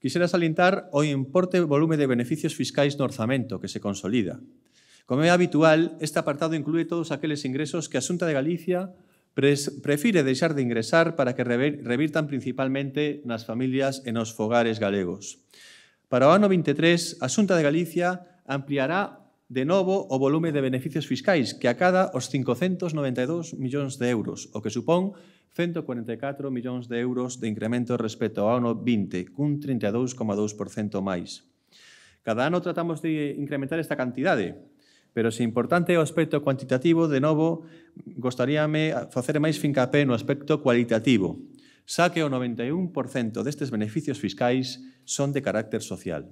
Quisera salientar o importe volume de beneficios fiscais no orzamento que se consolida. Como é habitual, este apartado inclúe todos aqueles ingresos que a Xunta de Galicia prefire deixar de ingresar para que revirtan principalmente nas familias e nos fogares galegos. Para o ano 23, a Xunta de Galicia ampliará de novo o volume de beneficios fiscais que acada os 592 millóns de euros, o que supón 144 millóns de euros de incremento respecto ao ano 20, cun 32,2% máis. Cada ano tratamos de incrementar esta cantidade, pero se importante é o aspecto cuantitativo, de novo, gostaríame facer máis fincapé no aspecto cualitativo, xa que o 91% destes beneficios fiscais son de carácter social.